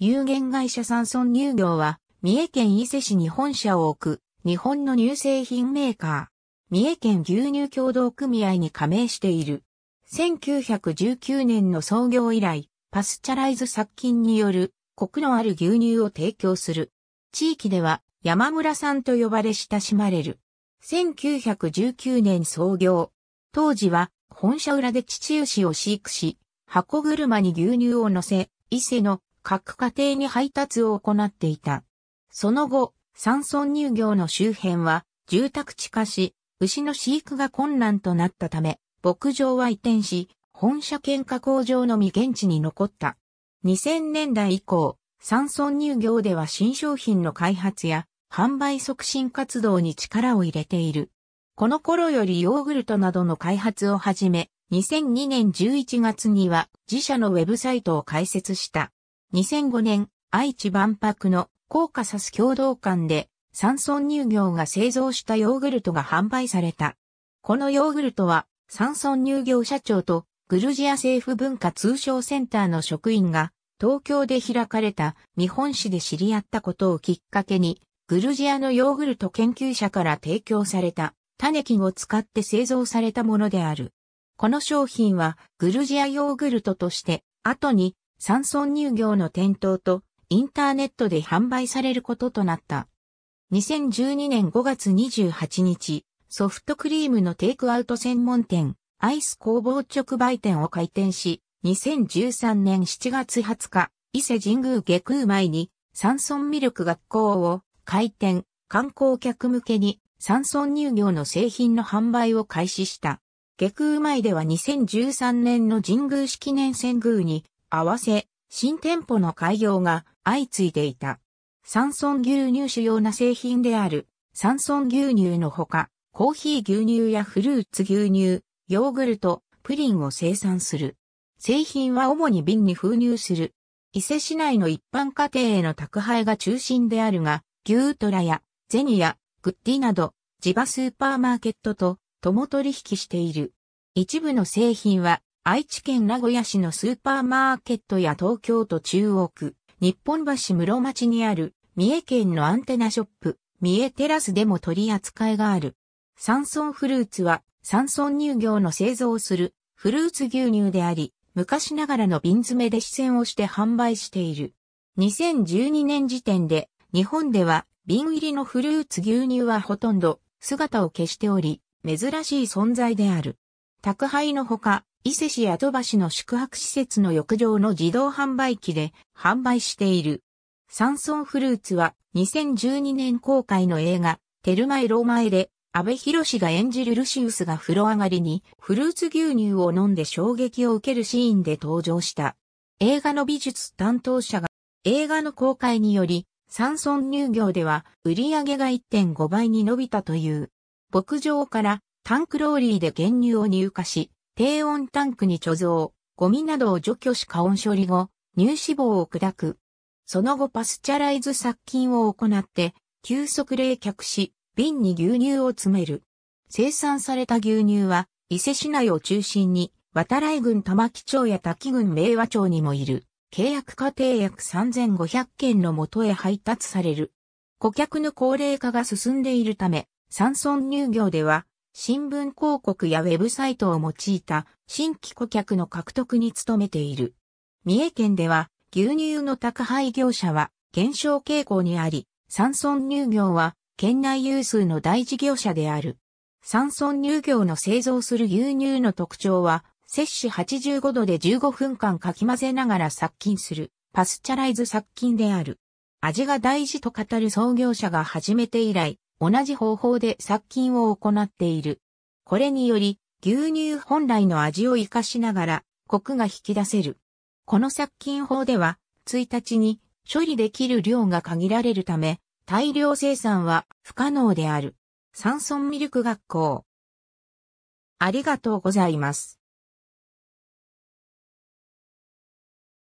有限会社山村乳業は、三重県伊勢市に本社を置く、日本の乳製品メーカー、三重県牛乳協同組合に加盟している。1919年の創業以来、パスチャライズ殺菌による、コクのある牛乳を提供する。地域では、山村さんと呼ばれ親しまれる。1919年創業。当時は、本社裏で父牛を飼育し、箱車に牛乳を乗せ、伊勢の各家庭に配達を行っていた。その後、山村乳業の周辺は住宅地化し、牛の飼育が困難となったため、牧場は移転し、本社兼加工場のみ現地に残った。2000年代以降、山村乳業では新商品の開発や販売促進活動に力を入れている。この頃よりヨーグルトなどの開発を始め、2002年11月には自社のウェブサイトを開設した。2005年、愛知万博のコーカサス共同館で、山村乳業が製造したヨーグルトが販売された。このヨーグルトは、山村乳業社長とグルジア政府文化通商センターの職員が、東京で開かれた日本市で知り合ったことをきっかけに、グルジアのヨーグルト研究者から提供された種菌を使って製造されたものである。この商品はグルジアヨーグルトとして、後に山村乳業の店頭とインターネットで販売されることとなった。2012年5月28日、ソフトクリームのテイクアウト専門店、アイス工房直売店を開店し、2013年7月20日、伊勢神宮下空前に、山村ミルク学校を開店、観光客向けに山村乳業の製品の販売を開始した。下空前では2013年の神宮式年遷宮に合わせ、新店舗の開業が相次いでいた。山村牛乳主要な製品である、山村牛乳のほか、コーヒー牛乳やフルーツ牛乳、ヨーグルト、プリンを生産する。製品は主に瓶に封入する。伊勢市内の一般家庭への宅配が中心であるが、牛トラやゼニア、グッディなど、地場スーパーマーケットと共取引している。一部の製品は愛知県名古屋市のスーパーマーケットや東京都中央区、日本橋室町にある三重県のアンテナショップ、三重テラスでも取り扱いがある。山村フルーツは山村乳業の製造するフルーツ牛乳であり、昔ながらの瓶詰めで試線をして販売している。2012年時点で日本では瓶入りのフルーツ牛乳はほとんど姿を消しており、珍しい存在である。宅配のほか、伊勢市後橋の宿泊施設の浴場の自動販売機で販売している。サンソンフルーツは2012年公開の映画、テルマエローマエで、安倍博士が演じるルシウスが風呂上がりにフルーツ牛乳を飲んで衝撃を受けるシーンで登場した。映画の美術担当者が映画の公開により、サンソン乳業では売り上げが1.5倍に伸びたという。牧場からタンクローリーで原乳を入荷し、低温タンクに貯蔵、ゴミなどを除去し加温処理後、乳脂肪を砕く。その後パスチャライズ殺菌を行って、急速冷却し、瓶に牛乳を詰める。生産された牛乳は、伊勢市内を中心に、渡来郡玉城町や滝郡明和町にもいる、契約家庭約3500件の元へ配達される。顧客の高齢化が進んでいるため、山村乳業では、新聞広告やウェブサイトを用いた新規顧客の獲得に努めている。三重県では牛乳の宅配業者は減少傾向にあり、山村乳業は県内有数の大事業者である。山村乳業の製造する牛乳の特徴は、摂取85度で15分間かき混ぜながら殺菌する、パスチャライズ殺菌である。味が大事と語る創業者が始めて以来、同じ方法で殺菌を行っている。これにより、牛乳本来の味を活かしながら、コクが引き出せる。この殺菌法では、1日に処理できる量が限られるため、大量生産は不可能である。山村ミルク学校。ありがとうございます。